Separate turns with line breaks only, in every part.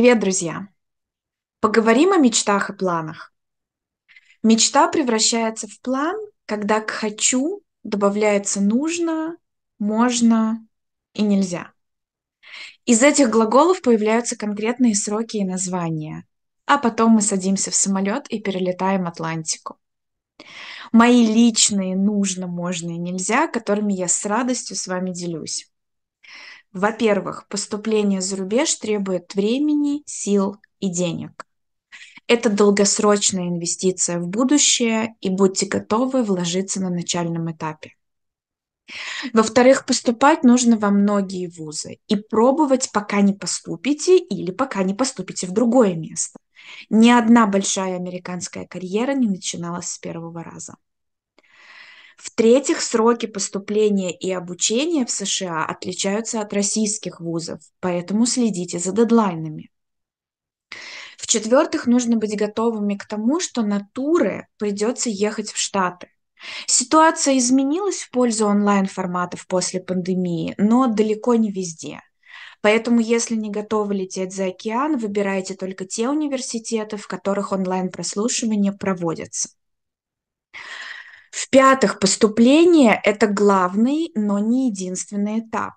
Привет, друзья! Поговорим о мечтах и планах. Мечта превращается в план, когда к «хочу» добавляется «нужно», «можно» и «нельзя». Из этих глаголов появляются конкретные сроки и названия, а потом мы садимся в самолет и перелетаем Атлантику. Мои личные «нужно», «можно» и «нельзя», которыми я с радостью с вами делюсь. Во-первых, поступление за рубеж требует времени, сил и денег. Это долгосрочная инвестиция в будущее, и будьте готовы вложиться на начальном этапе. Во-вторых, поступать нужно во многие вузы и пробовать, пока не поступите или пока не поступите в другое место. Ни одна большая американская карьера не начиналась с первого раза. В-третьих, сроки поступления и обучения в США отличаются от российских вузов, поэтому следите за дедлайнами. В-четвертых, нужно быть готовыми к тому, что на туры придется ехать в Штаты. Ситуация изменилась в пользу онлайн-форматов после пандемии, но далеко не везде. Поэтому, если не готовы лететь за океан, выбирайте только те университеты, в которых онлайн-прослушивание проводится. В-пятых, поступление – это главный, но не единственный этап.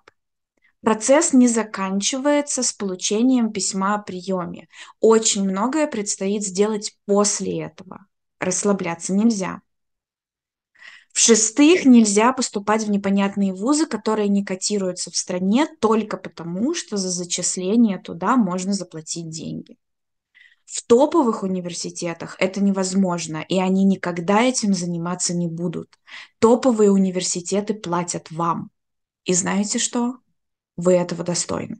Процесс не заканчивается с получением письма о приеме. Очень многое предстоит сделать после этого. Расслабляться нельзя. В-шестых, нельзя поступать в непонятные вузы, которые не котируются в стране только потому, что за зачисление туда можно заплатить деньги. В топовых университетах это невозможно, и они никогда этим заниматься не будут. Топовые университеты платят вам. И знаете что? Вы этого достойны.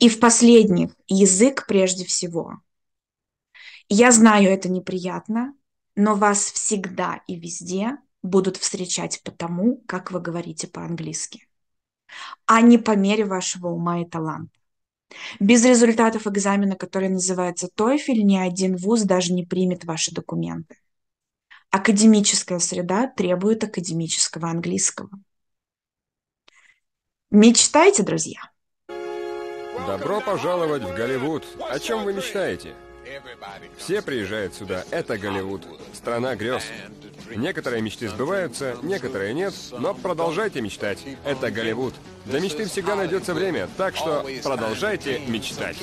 И в последних, язык прежде всего. Я знаю, это неприятно, но вас всегда и везде будут встречать по тому как вы говорите по-английски, а не по мере вашего ума и таланта. Без результатов экзамена, который называется TOEFL, ни один вуз даже не примет ваши документы. Академическая среда требует академического английского. Мечтайте, друзья! Добро пожаловать в Голливуд! О чем вы мечтаете? Все приезжают сюда. Это Голливуд. Страна грез. Некоторые мечты сбываются, некоторые нет, но продолжайте мечтать. Это Голливуд. Для мечты всегда найдется время, так что продолжайте мечтать.